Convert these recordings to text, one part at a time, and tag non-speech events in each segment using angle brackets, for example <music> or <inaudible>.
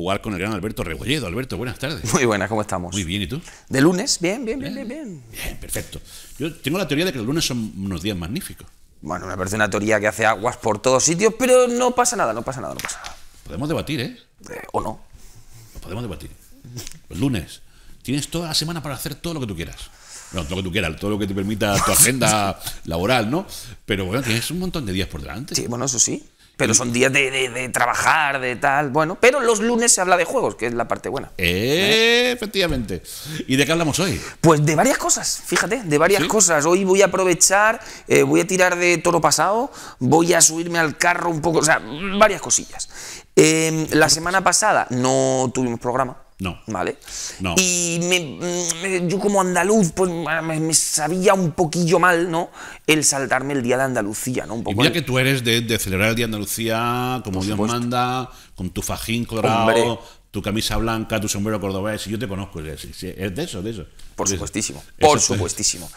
jugar con el gran Alberto Rebolledo. Alberto, buenas tardes. Muy buenas, ¿cómo estamos? Muy bien, ¿y tú? ¿De lunes? Bien, bien, bien, bien. Bien, perfecto. Yo tengo la teoría de que los lunes son unos días magníficos. Bueno, me parece una teoría que hace aguas por todos sitios, pero no pasa nada, no pasa nada, no pasa nada. Podemos debatir, ¿eh? eh o no. podemos debatir. Los lunes. Tienes toda la semana para hacer todo lo que tú quieras. no todo lo que tú quieras, todo lo que te permita tu agenda <laughs> laboral, ¿no? Pero bueno, tienes un montón de días por delante. Sí, bueno, eso sí. Pero son días de, trabajar, de tal, bueno. Pero los lunes se habla de juegos, que es la parte buena. Eh, ¿Eh? efectivamente. ¿Y de qué hablamos hoy? Pues de varias cosas, fíjate, de varias cosas. Hoy voy a aprovechar, eh, voy a tirar de toro pasado, voy a subirme al carro un poco, o sea, varias cosillas. la semana pasada no tuvimos programa no. ¿Vale? No. Y mm, yo como andaluz, pues me, sabía un poquillo mal, ¿no? El saltarme el Día de Andalucía, ¿no? Un poco y mira que tú eres de, celebrar el Día de Andalucía como Dios manda, con tu fajín colorado, Hombre tu camisa blanca, tu sombrero cordobés, yo te conozco, es, de eso, de eso. Por supuestísimo, por supuestísimo.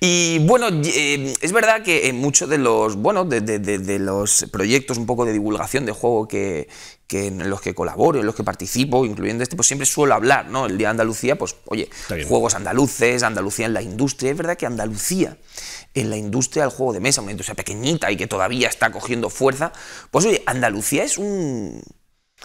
Y bueno, eh, es verdad que en muchos de los, bueno, de, los proyectos un poco de divulgación de juego que, en los que colaboro, en los que participo, incluyendo este, pues siempre suelo hablar, ¿no? El Día de Andalucía, pues oye, juegos andaluces, Andalucía en la industria, es verdad que Andalucía en la industria del juego de mesa, una industria pequeñita y que todavía está cogiendo fuerza, pues oye, Andalucía es un,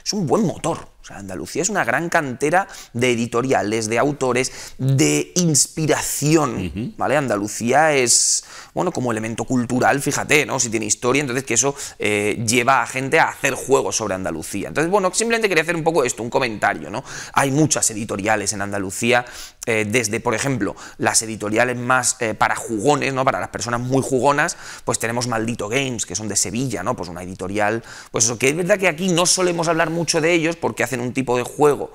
es un buen motor Andalucía es una gran cantera de editoriales, de autores, de inspiración, ¿vale? Andalucía es, bueno, como elemento cultural, fíjate, ¿no? Si tiene historia, entonces que eso eh, lleva a gente a hacer juegos sobre Andalucía. Entonces, bueno, simplemente quería hacer un poco esto, un comentario, ¿no? Hay muchas editoriales en Andalucía, eh, desde, por ejemplo, las editoriales más eh, para jugones, ¿no? Para las personas muy jugonas, pues tenemos Maldito Games, que son de Sevilla, ¿no? Pues una editorial, pues eso, que es verdad que aquí no solemos hablar mucho de ellos porque hace en un tipo de juego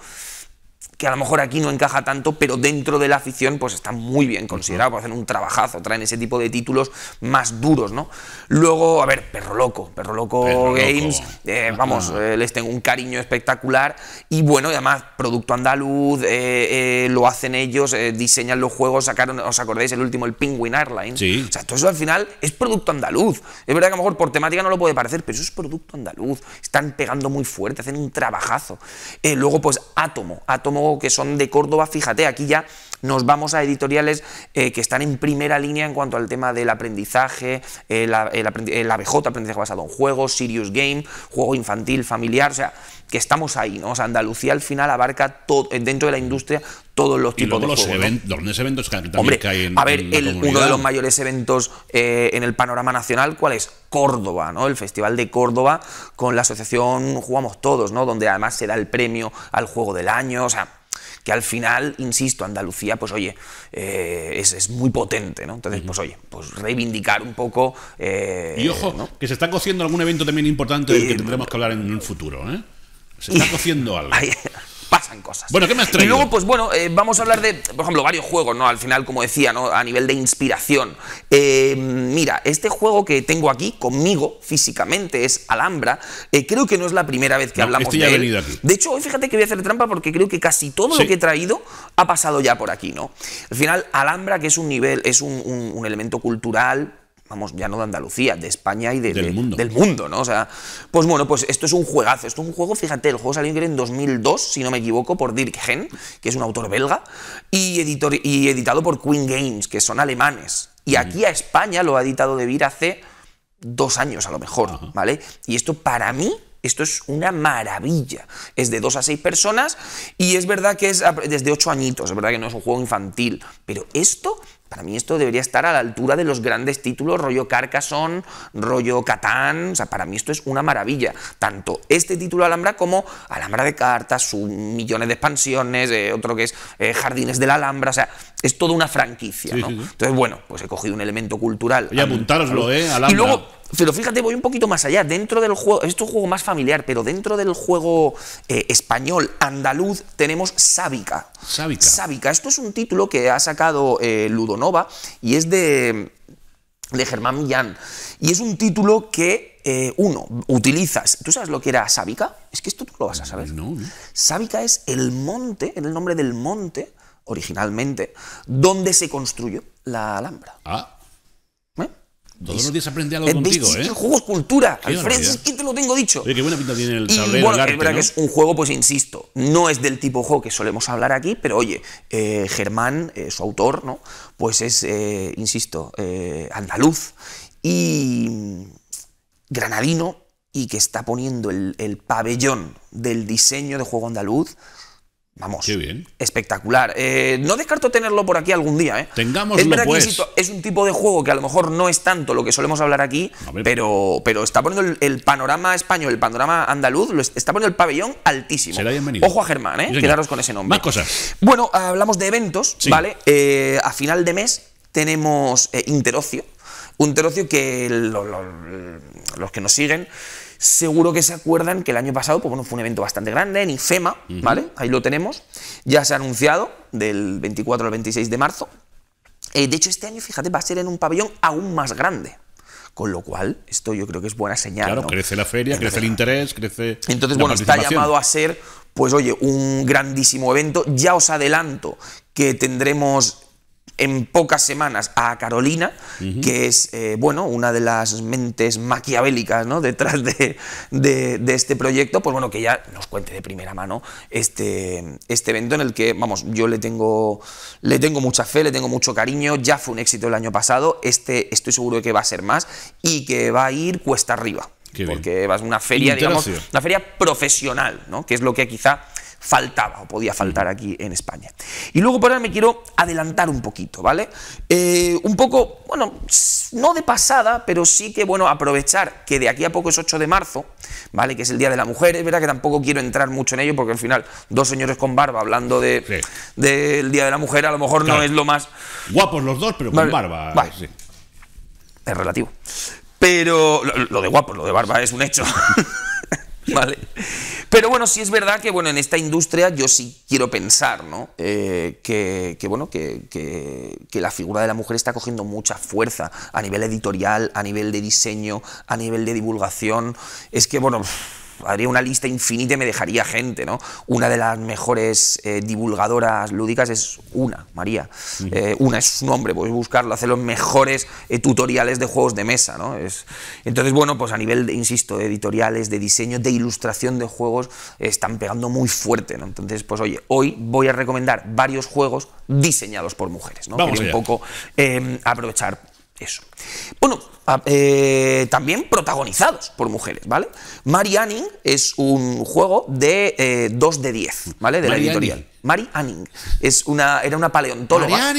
que a lo mejor aquí no encaja tanto, pero dentro de la afición pues está muy bien considerado, hacen un trabajazo, traen ese tipo de títulos más duros, ¿no? Luego, a ver, Perro Loco, Perro Loco Games, eh, vamos, eh, les tengo un cariño espectacular y bueno, además, producto andaluz, eh, lo hacen ellos, diseñan los juegos, sacaron, ¿os acordáis el último, el Penguin Airlines? O sea, todo eso al final es producto andaluz. Es verdad que a lo mejor por temática no lo puede parecer, pero eso es producto andaluz. Están pegando muy fuerte, hacen un trabajazo. luego, pues Átomo, Átomo que son de Córdoba, fíjate, aquí ya nos vamos a editoriales eh, que están en primera línea en cuanto al tema del aprendizaje, eh, la, el, ABJ, aprendizaje basado en juegos, Serious Game, juego infantil, familiar, o sea, que estamos ahí, ¿no? O sea, Andalucía al final abarca todo, eh, dentro de la industria todos los tipos de los, juegos, eventos que también a ver, uno de los mayores eventos en el panorama nacional, ¿cuál es? Córdoba, ¿no? El Festival de Córdoba con la asociación Jugamos Todos, ¿no? Donde además se da el premio al juego del año, o sea, que al final, insisto, Andalucía, pues oye, eh, es, es, muy potente, ¿no? Entonces, pues oye, pues reivindicar un poco... Eh, y ojo, que se está cociendo algún evento también importante del que tendremos que hablar en el futuro, ¿eh? Se está cociendo <laughs> algo pasan cosas. Bueno, ¿qué me has Y luego, pues bueno, eh, vamos a hablar de, por ejemplo, varios juegos, ¿no? Al final, como decía, ¿no? A nivel de inspiración. Eh, mira, este juego que tengo aquí conmigo físicamente es Alhambra. Eh, creo que no es la primera vez que hablamos este de De hecho, hoy fíjate que voy a hacer trampa porque creo que casi todo lo que he traído ha pasado ya por aquí, ¿no? Al final, Alhambra, que es un nivel, es un elemento cultural vamos, ya no de Andalucía, de España y del, mundo. del mundo, ¿no? O sea, pues bueno, pues esto es un juegazo, esto es un juego, fíjate, el juego salió en 2002, si no me equivoco, por Dirk Hen, que es un autor belga, y, editado por Queen Games, que son alemanes. Y aquí a España lo ha editado De Vir hace dos años a lo mejor, ¿vale? Y esto para mí esto es una maravilla. Es de dos a seis personas y es verdad que es desde ocho añitos, es verdad que no es un juego infantil, pero esto para mí esto debería estar a la altura de los grandes títulos, rollo Carcassonne, rollo Catán, o sea, para mí esto es una maravilla. Tanto este título Alhambra como Alhambra de cartas, sus millones de expansiones, eh, otro que es eh, Jardines de la Alhambra, o sea, es toda una franquicia, ¿no? Entonces, bueno, pues he cogido un elemento cultural. Eh, y apuntároslo, ¿eh? Y pero fíjate, voy un poquito más allá. Dentro del juego, es un juego más familiar, pero dentro del juego eh, español, andaluz, tenemos Sábica. Sábica. Sábica. Esto es un título que ha sacado eh, Ludonova y es de, de Germán Millán. Y es un título que, eh, uno, utilizas. ¿Tú sabes lo que era Sábica? Es que esto tú lo vas a saber. No. Sábica es el monte, el nombre del monte, originalmente, donde se construyó la Alhambra. Ah. Todos los días aprendí algo contigo, ¿eh? es cultura. Alfred, es que te lo tengo dicho. Oye, qué buena pinta tiene el tablero. bueno, es verdad que es un juego, pues insisto, no es del tipo juego que solemos hablar aquí, pero oye, eh, Germán, eh, su autor, ¿no? Pues es, eh, insisto, andaluz y granadino y que está poniendo el pabellón del diseño de juego andaluz Vamos. bien. Espectacular. Eh, no descarto tenerlo por aquí algún día, ¿eh? es pues. es un tipo de juego que a lo mejor no es tanto lo que solemos hablar aquí, pero, pero está poniendo el, panorama español, el panorama andaluz, lo está poniendo el pabellón altísimo. Será bienvenido. Ojo a Germán, ¿eh? Quedaros con ese nombre. Más cosas. Bueno, hablamos de eventos, ¿vale? Eh, a final de mes tenemos eh, Interocio, un Interocio que los que nos siguen Seguro que se acuerdan que el año pasado pues, bueno, fue un evento bastante grande en IFEMA, ¿vale? Ahí lo tenemos. Ya se ha anunciado del 24 al 26 de marzo. Eh, de hecho, este año, fíjate, va a ser en un pabellón aún más grande. Con lo cual, esto yo creo que es buena señal. Claro, crece la feria, crece el interés, crece. Entonces, bueno, está llamado a ser, pues oye, un grandísimo evento. Ya os adelanto que tendremos en pocas semanas a Carolina, que es eh, bueno, una de las mentes maquiavélicas ¿no? <laughs> detrás de, este proyecto, pues bueno, que ya nos cuente de primera mano este, este evento en el que, vamos, yo le tengo, le tengo mucha fe, le tengo mucho cariño, ya fue un éxito el año pasado, este estoy seguro de que va a ser más y que va a ir cuesta arriba. porque va vas a una feria, digamos, una feria profesional, ¿no? que es lo que quizá faltaba o podía faltar mm. aquí en España. Y luego por ahora me quiero adelantar un poquito, ¿vale? Eh, un poco, bueno, no de pasada, pero sí que, bueno, aprovechar que de aquí a poco es 8 de marzo, ¿vale? Que es el Día de la Mujer, es verdad que tampoco quiero entrar mucho en ello porque al final dos señores con barba hablando del de, del Día de la Mujer a lo mejor no es lo más... Guapos los dos, pero con barba. Es relativo. Pero lo, lo de guapo lo de barba es un hecho. <laughs> <laughs> ¿Vale? Pero bueno, sí es verdad que bueno, en esta industria yo sí quiero pensar ¿no? Eh, que, que, bueno, que, que, la figura de la mujer está cogiendo mucha fuerza a nivel editorial, a nivel de diseño, a nivel de divulgación. Es que, bueno haría una lista infinita y me dejaría gente, ¿no? Una de las mejores eh, divulgadoras lúdicas es una, María. Eh, una es su nombre, podéis buscarlo, hace los mejores eh, tutoriales de juegos de mesa, ¿no? Es, entonces, bueno, pues a nivel, insisto, de editoriales, de diseño, de ilustración de juegos, están pegando muy fuerte, ¿no? Entonces, pues oye, hoy voy a recomendar varios juegos diseñados por mujeres, ¿no? Vamos Quería un poco aprovechar eso. Bueno, Ah, eh, también protagonizados por mujeres, ¿vale? Mary Anning es un juego de 2 eh, de 10, ¿vale? De la editorial. Mari Anning es una, era una paleontóloga.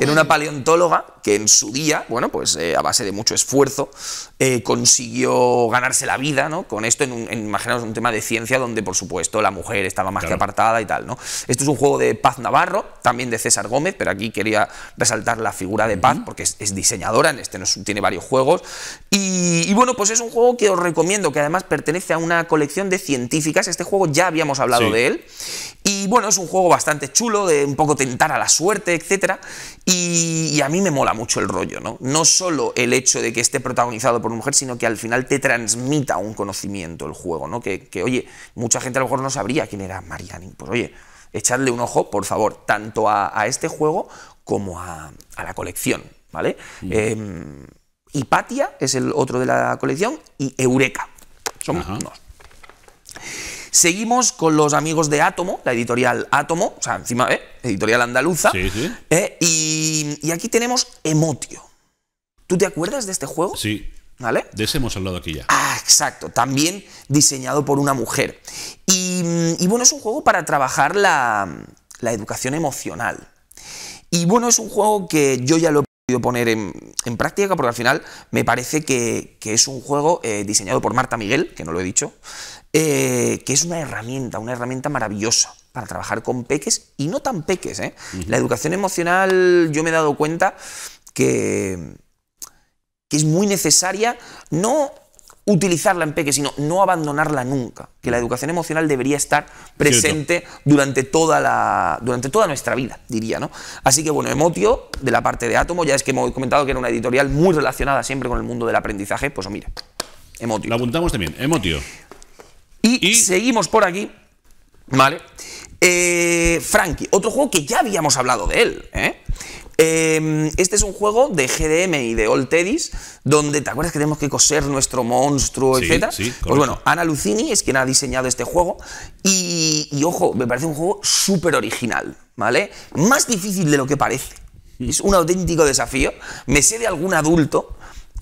era una paleontóloga que en su día, bueno, pues eh, a base de mucho esfuerzo, consiguió ganarse la vida, ¿no? Con esto, en, un, imaginaos un tema de ciencia donde, por supuesto, la mujer estaba más que apartada y tal, ¿no? Esto es un juego de Paz Navarro, también de César Gómez, pero aquí quería resaltar la figura de Paz, porque es, diseñadora, en este no tiene varios juegos y, bueno, pues es un juego que os recomiendo, que además pertenece a una colección de científicas. Este juego ya habíamos hablado de él. Y bueno, es un juego bastante chulo, de un poco tentar a la suerte, etcétera Y, a mí me mola mucho el rollo, ¿no? No solo el hecho de que esté protagonizado por una mujer, sino que al final te transmita un conocimiento el juego, ¿no? Que, oye, mucha gente a lo mejor no sabría quién era Mariani. Pues oye, echadle un ojo, por favor, tanto a, este juego como a, la colección, ¿vale? Hipatia es el otro de la colección y Eureka. Seguimos con los amigos de Átomo, la editorial Átomo, o sea, encima, ¿eh? editorial andaluza. Sí, sí. ¿Eh? Y, aquí tenemos Emotio. ¿Tú te acuerdas de este juego? Sí. ¿Vale? De ese hemos hablado aquí ya. Ah, exacto. También diseñado por una mujer. Y, bueno, es un juego para trabajar la, la educación emocional. Y bueno, es un juego que yo ya lo poner en, práctica, porque al final me parece que, es un juego eh, diseñado por Marta Miguel, que no lo he dicho, eh, que es una herramienta, una herramienta maravillosa para trabajar con peques y no tan peques. ¿eh? La educación emocional yo me he dado cuenta que es muy necesaria, no utilizarla en peque, sino no abandonarla nunca, que la educación emocional debería estar presente durante toda, la, durante toda nuestra vida, diría, ¿no? Así que bueno, Emotio, de la parte de Átomo, ya es que hemos comentado que era una editorial muy relacionada siempre con el mundo del aprendizaje, pues mira, Emotio. La apuntamos también, Emotio. Y, seguimos por aquí, ¿vale? Eh, Frankie, otro juego que ya habíamos hablado de él, ¿eh? Em, este es un juego de GDM y de Old Teddy's, donde te acuerdas que tenemos que coser nuestro monstruo, etcétera. pues bueno, Ana Lucini es quien ha diseñado este juego y, y ojo, me parece un juego súper original, ¿vale? Más difícil de lo que parece. Mm. Es un auténtico desafío. Me sé de algún adulto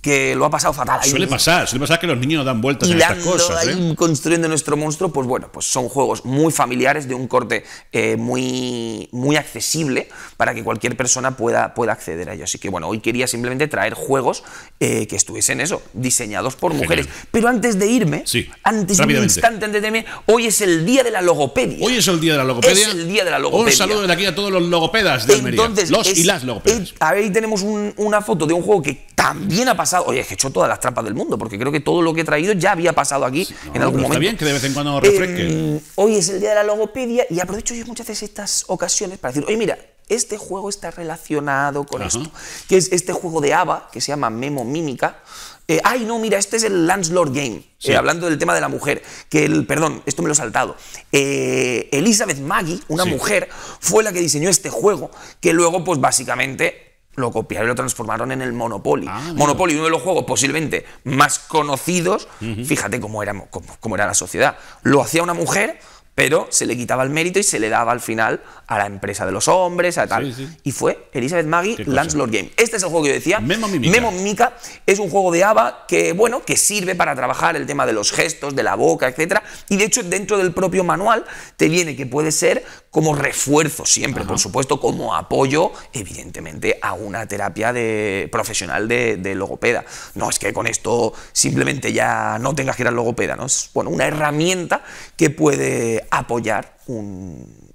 que lo ha pasado fatal. Suele pasar, suele pasar que los niños dan vueltas en estas cosas. ¿eh? Construyendo nuestro monstruo, pues bueno, pues son juegos muy familiares, de un corte eh, muy, muy accesible para que cualquier persona pueda, pueda acceder a ellos. Así que bueno, hoy quería simplemente traer juegos eh, que estuviesen eso, diseñados por mujeres. Pero antes de irme, antes de un instante, antes de irme, hoy es el día de la logopedia. Hoy es el día de la logopedia. Es el día de la logopedia. Un saludo de aquí a todos los logopedas de Los y las logopedas. ahí tenemos una foto de un juego que también ha pasado Oye, he hecho todas las trampas del mundo, porque creo que todo lo que he traído ya había pasado aquí en algún momento. Está bien que de vez en cuando refresque. Em, hoy es el día de la logopedia y aprovecho yo muchas veces estas ocasiones para decir, oye, mira, este juego está relacionado con esto, que es este juego de ABA, que se llama Memo Mímica. Eh, ay, no, mira, este es el Landslord Game, eh, sí. hablando del tema de la mujer, que el, perdón, esto me lo he saltado. Eh, Elizabeth Maggie, una mujer, fue la que diseñó este juego, que luego, pues básicamente, lo copiaron y lo transformaron en el Monopoly. Ah, Monopoly, uno de los juegos posiblemente más conocidos, fíjate cómo era, cómo era la sociedad. Lo hacía una mujer pero se le quitaba el mérito y se le daba al final a la empresa de los hombres, a tal. Y fue Elizabeth Maggie Landslord Game. Este es el juego que yo decía. Memo Mimica. Memo Mimica es un juego de ABA que, bueno, que sirve para trabajar el tema de los gestos, de la boca, etcétera. Y de hecho, dentro del propio manual te viene que puede ser como refuerzo siempre, por supuesto, como apoyo, evidentemente, a una terapia de, profesional de, de, logopeda. No es que con esto simplemente ya no tengas que ir al logopeda, ¿no? Es bueno, una herramienta que puede apoyar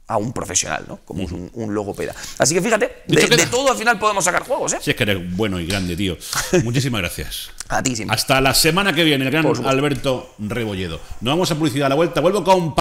a un profesional, ¿no? Como un, logopeda. Así que fíjate, de, todo al final podemos sacar juegos, ¿eh? Si es que eres bueno y grande, tío. <laughs> Muchísimas gracias. a ti, Hasta la semana que viene, el gran Alberto Rebolledo. Nos vamos a publicidad a la vuelta. Vuelvo con...